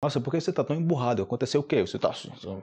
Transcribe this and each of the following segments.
Nossa, por que você tá tão emburrado? Aconteceu o quê? Você tá.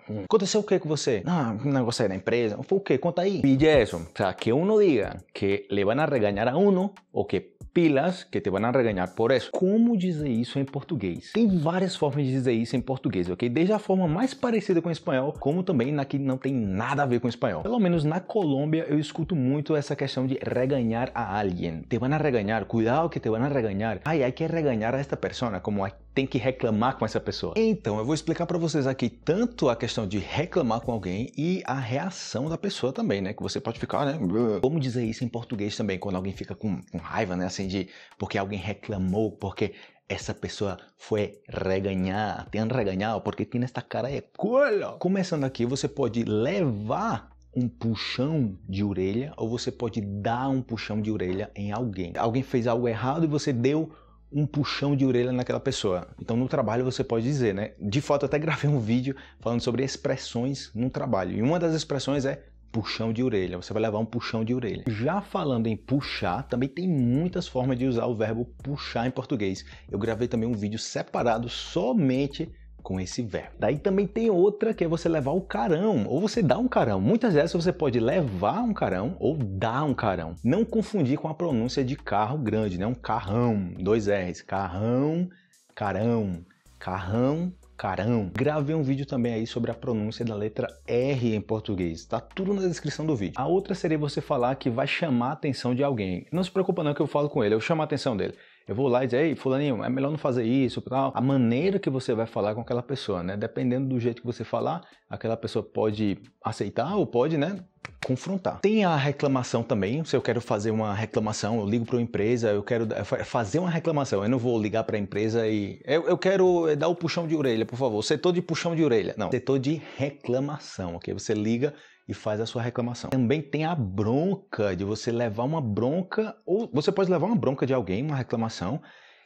Hum. Aconteceu o quê com você? Ah, um negócio aí na empresa. Foi o quê? Conta aí. Pille isso, O sea, que uno diga que le van a regañar a uno ou que pilas que te van a regañar por isso. Como dizer isso em português? Tem várias formas de dizer isso em português, ok? Desde a forma mais parecida com o espanhol, como também na que não tem nada a ver com o espanhol. Pelo menos na Colômbia eu escuto muito essa questão de regañar a alguém, Te van a regañar, cuidado que te van a regañar. Ai, hay que regañar a esta persona, como tem que reclamar com essa pessoa. Então, eu vou explicar para vocês aqui tanto a questão de reclamar com alguém e a reação da pessoa também, né? Que você pode ficar, né? Como dizer isso em português também, quando alguém fica com, com raiva, né? Assim, de porque alguém reclamou, porque essa pessoa foi reganhar, tem reganhar, porque tem nesta cara é culo. Começando aqui, você pode levar um puxão de orelha ou você pode dar um puxão de orelha em alguém. Alguém fez algo errado e você deu um puxão de orelha naquela pessoa. Então no trabalho você pode dizer, né? De fato, até gravei um vídeo falando sobre expressões no trabalho. E uma das expressões é puxão de orelha. Você vai levar um puxão de orelha. Já falando em puxar, também tem muitas formas de usar o verbo puxar em português. Eu gravei também um vídeo separado somente com esse verbo. Daí também tem outra que é você levar o carão, ou você dá um carão. Muitas vezes você pode levar um carão ou dar um carão. Não confundir com a pronúncia de carro grande, né? Um carrão, dois R's, carrão, carão, carrão, carão. Gravei um vídeo também aí sobre a pronúncia da letra R em português. Tá tudo na descrição do vídeo. A outra seria você falar que vai chamar a atenção de alguém. Não se preocupa não que eu falo com ele, eu chamo a atenção dele. Eu vou lá e dizer, ei, fulaninho, é melhor não fazer isso, tal. A maneira que você vai falar com aquela pessoa, né? Dependendo do jeito que você falar, aquela pessoa pode aceitar ou pode, né? confrontar. Tem a reclamação também, se eu quero fazer uma reclamação, eu ligo para uma empresa, eu quero fazer uma reclamação, eu não vou ligar para a empresa e eu, eu quero eh, dar o puxão de orelha, por favor, setor de puxão de orelha. Não, setor de reclamação, ok? Você liga e faz a sua reclamação. Também tem a bronca de você levar uma bronca, ou você pode levar uma bronca de alguém, uma reclamação.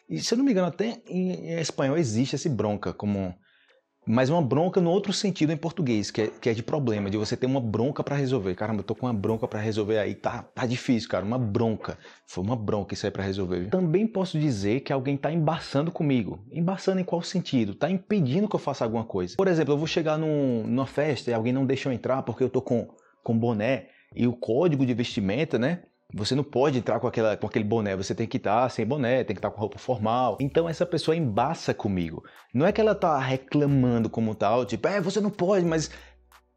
E se eu não me engano, até em espanhol existe esse bronca como mas uma bronca no outro sentido em português, que é, que é de problema, de você ter uma bronca para resolver. Caramba, eu tô com uma bronca para resolver aí, tá, tá difícil, cara, uma bronca. Foi uma bronca isso aí para resolver. Também posso dizer que alguém tá embaçando comigo. Embaçando em qual sentido? Tá impedindo que eu faça alguma coisa. Por exemplo, eu vou chegar num, numa festa e alguém não deixa eu entrar porque eu tô com, com boné e o código de vestimenta, né? Você não pode entrar com, aquela, com aquele boné, você tem que estar sem boné, tem que estar com roupa formal. Então essa pessoa embaça comigo. Não é que ela tá reclamando como tal, tipo, é, você não pode, mas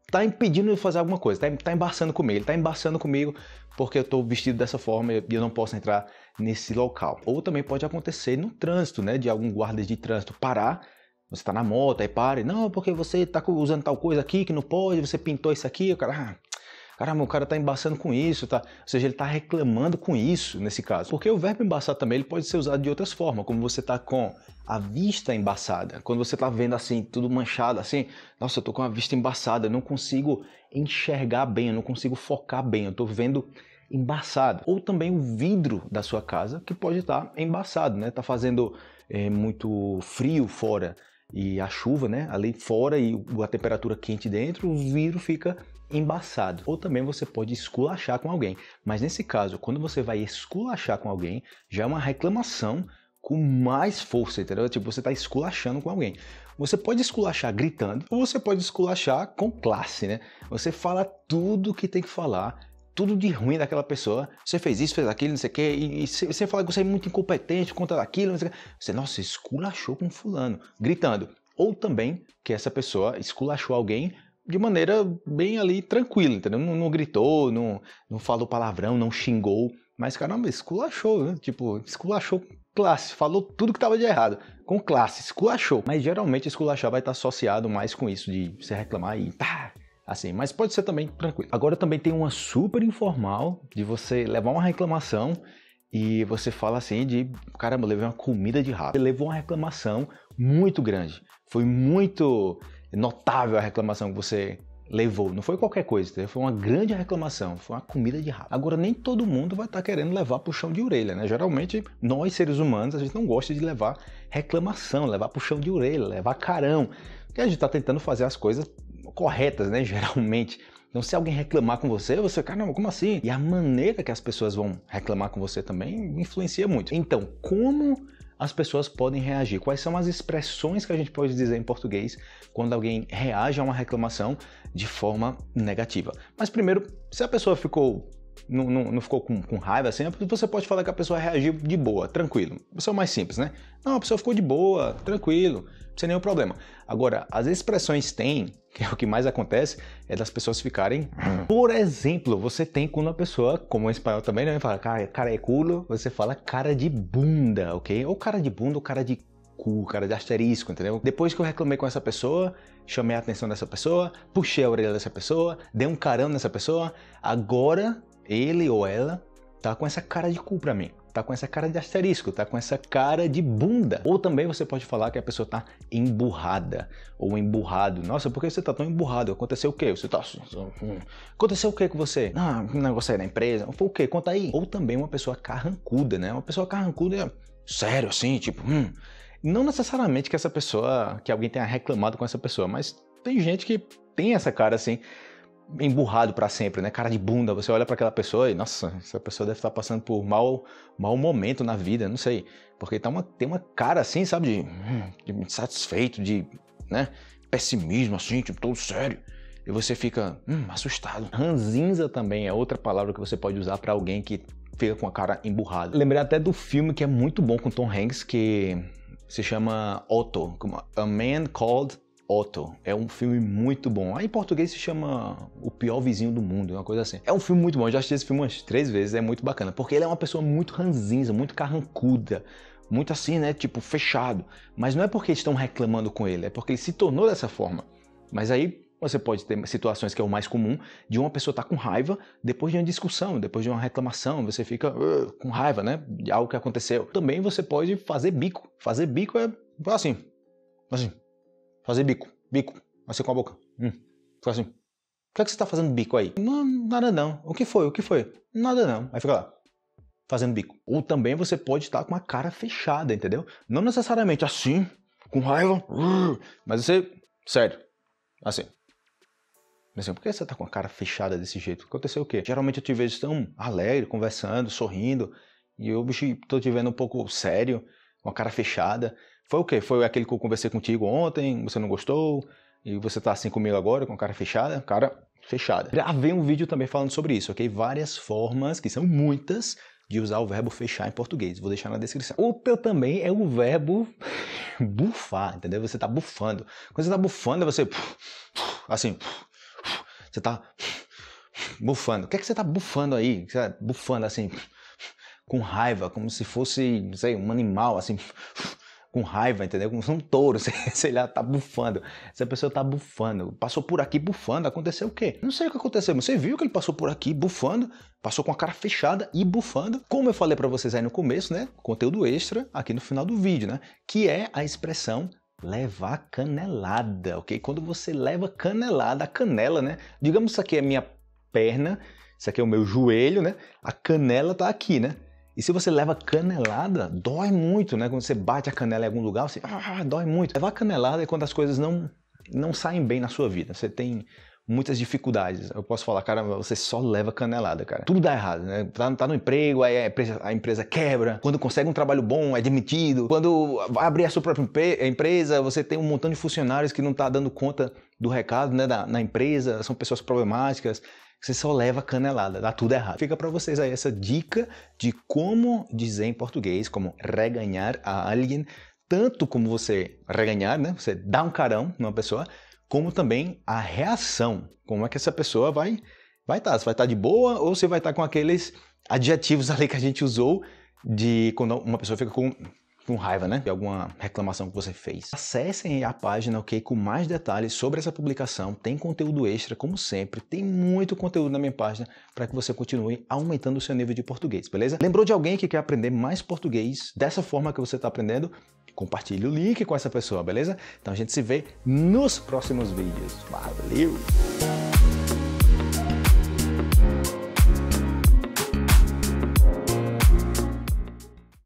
tá impedindo de fazer alguma coisa, tá, tá embaçando comigo, ele tá embaçando comigo porque eu tô vestido dessa forma e eu não posso entrar nesse local. Ou também pode acontecer no trânsito, né, de algum guarda de trânsito parar você está na moto, aí pare, não, porque você está usando tal coisa aqui que não pode, você pintou isso aqui, o cara, ah, Caramba, o cara tá embaçando com isso, tá? Ou seja, ele tá reclamando com isso nesse caso. Porque o verbo embaçar também ele pode ser usado de outras formas, como você tá com a vista embaçada. Quando você tá vendo assim, tudo manchado, assim, nossa, eu tô com a vista embaçada, eu não consigo enxergar bem, eu não consigo focar bem, eu tô vendo embaçado. Ou também o vidro da sua casa que pode estar tá embaçado, né? Tá fazendo é, muito frio fora e a chuva, né? Ali fora e a temperatura quente dentro, o vidro fica embaçado. Ou também você pode esculachar com alguém. Mas nesse caso, quando você vai esculachar com alguém, já é uma reclamação com mais força, entendeu? Tipo, você está esculachando com alguém. Você pode esculachar gritando, ou você pode esculachar com classe, né? Você fala tudo que tem que falar, tudo de ruim daquela pessoa. Você fez isso, fez aquilo, não sei o quê, e, e você fala que você é muito incompetente contra aquilo, não sei o quê. Você, nossa, esculachou com fulano, gritando. Ou também que essa pessoa esculachou alguém de maneira bem ali tranquila, entendeu? Não, não, gritou, não, não falou palavrão, não xingou. Mas caramba, esculachou, né? Tipo, esculachou classe, falou tudo que tava de errado. Com classe, esculachou. Mas geralmente esculachar vai estar tá associado mais com isso, de se reclamar e tá, assim, mas pode ser também tranquilo. Agora também tem uma super informal de você levar uma reclamação e você fala assim de, caramba, levei uma comida de rabo. Você levou uma reclamação muito grande, foi muito é notável a reclamação que você levou. Não foi qualquer coisa, foi uma grande reclamação, foi uma comida de rato. Agora, nem todo mundo vai estar tá querendo levar puxão de orelha, né? Geralmente, nós seres humanos, a gente não gosta de levar reclamação, levar puxão de orelha, levar carão, porque a gente está tentando fazer as coisas corretas, né? Geralmente. Então, se alguém reclamar com você, você, caramba, como assim? E a maneira que as pessoas vão reclamar com você também influencia muito. Então, como as pessoas podem reagir? Quais são as expressões que a gente pode dizer em português quando alguém reage a uma reclamação de forma negativa? Mas primeiro, se a pessoa ficou não, não, não, ficou com, com, raiva assim, é você pode falar que a pessoa reagiu de boa, tranquilo. Isso é o mais simples, né? Não, a pessoa ficou de boa, tranquilo, sem nenhum problema. Agora, as expressões têm, que é o que mais acontece, é das pessoas ficarem. Por exemplo, você tem quando a pessoa, como em espanhol também, né? Fala cara, cara é culo, você fala cara de bunda, ok? Ou cara de bunda, ou cara de cu, cara de asterisco, entendeu? Depois que eu reclamei com essa pessoa, chamei a atenção dessa pessoa, puxei a orelha dessa pessoa, dei um carão nessa pessoa, agora ele ou ela tá com essa cara de cu pra mim. Tá com essa cara de asterisco, tá com essa cara de bunda. Ou também você pode falar que a pessoa tá emburrada ou emburrado. Nossa, por que você tá tão emburrado? Aconteceu o quê? Você tá. Aconteceu o quê com você? Ah, um negócio aí na empresa. Foi o quê? Conta aí. Ou também uma pessoa carrancuda, né? Uma pessoa carrancuda, sério assim, tipo, hum. Não necessariamente que essa pessoa, que alguém tenha reclamado com essa pessoa, mas tem gente que tem essa cara assim emburrado para sempre, né? Cara de bunda, você olha para aquela pessoa e, nossa, essa pessoa deve estar tá passando por mau, mau momento na vida, não sei. Porque tá uma, tem uma cara assim, sabe, de, hum, de insatisfeito, de, né, pessimismo, assim, tipo, todo sério. E você fica hum, assustado. Ranzinza também é outra palavra que você pode usar para alguém que fica com a cara emburrada. Lembrei até do filme que é muito bom com Tom Hanks, que se chama Otto, como A Man Called Otto. É um filme muito bom. Aí em português se chama O Pior Vizinho do Mundo, uma coisa assim. É um filme muito bom. já assisti esse filme umas três vezes, é muito bacana. Porque ele é uma pessoa muito ranzinza, muito carrancuda. Muito assim, né? Tipo, fechado. Mas não é porque estão reclamando com ele, é porque ele se tornou dessa forma. Mas aí você pode ter situações que é o mais comum, de uma pessoa estar tá com raiva depois de uma discussão, depois de uma reclamação, você fica uh, com raiva, né? De algo que aconteceu. Também você pode fazer bico. Fazer bico é assim, assim, fazer bico, bico, assim com a boca. Hum. Fica assim, o que, é que você tá fazendo bico aí? Não, nada não. O que foi? O que foi? Nada não. Aí fica lá, fazendo bico. Ou também você pode estar tá com a cara fechada, entendeu? Não necessariamente assim, com raiva, uh, mas você, sério, assim. Mas assim, por que você tá com a cara fechada desse jeito? Aconteceu o quê? Geralmente eu te vejo tão alegre, conversando, sorrindo, e eu, bicho, tô te vendo um pouco sério, com a cara fechada. Foi o quê? Foi aquele que eu conversei contigo ontem, você não gostou, e você tá assim comigo agora, com a cara fechada? Cara fechada. Gravei um vídeo também falando sobre isso, ok? Várias formas, que são muitas, de usar o verbo fechar em português. Vou deixar na descrição. teu também é o verbo bufar, entendeu? Você tá bufando. Quando você tá bufando, você. Assim. Você tá bufando. O que é que você tá bufando aí? Você tá bufando assim. Com raiva, como se fosse, não sei, um animal, assim com raiva, entendeu? Como um touro, sei lá, tá bufando. Essa pessoa tá bufando. Passou por aqui bufando, aconteceu o quê? Não sei o que aconteceu, mas você viu que ele passou por aqui bufando, passou com a cara fechada e bufando. Como eu falei para vocês aí no começo, né? Conteúdo extra aqui no final do vídeo, né? Que é a expressão levar canelada, ok? Quando você leva canelada, a canela, né? Digamos isso aqui é minha perna, isso aqui é o meu joelho, né? A canela tá aqui, né? E se você leva canelada, dói muito, né? Quando você bate a canela em algum lugar, você ah, dói muito. Levar canelada é quando as coisas não, não saem bem na sua vida. Você tem muitas dificuldades. Eu posso falar, cara, você só leva canelada, cara. Tudo dá errado, né? Tá, tá no emprego, aí a empresa, a empresa, quebra. Quando consegue um trabalho bom, é demitido. Quando vai abrir a sua própria empresa, você tem um montão de funcionários que não tá dando conta do recado, né, da, na empresa, são pessoas problemáticas você só leva canelada, dá tudo errado. Fica para vocês aí essa dica de como dizer em português, como reganhar a alguém, tanto como você reganhar, né? Você dá um carão numa pessoa, como também a reação. Como é que essa pessoa vai vai estar? Tá, você vai estar tá de boa ou você vai estar tá com aqueles adjetivos ali que a gente usou de quando uma pessoa fica com com raiva, né? De alguma reclamação que você fez. Acessem a página, ok? Com mais detalhes sobre essa publicação. Tem conteúdo extra, como sempre. Tem muito conteúdo na minha página para que você continue aumentando o seu nível de português, beleza? Lembrou de alguém que quer aprender mais português dessa forma que você está aprendendo? Compartilhe o link com essa pessoa, beleza? Então a gente se vê nos próximos vídeos. Valeu!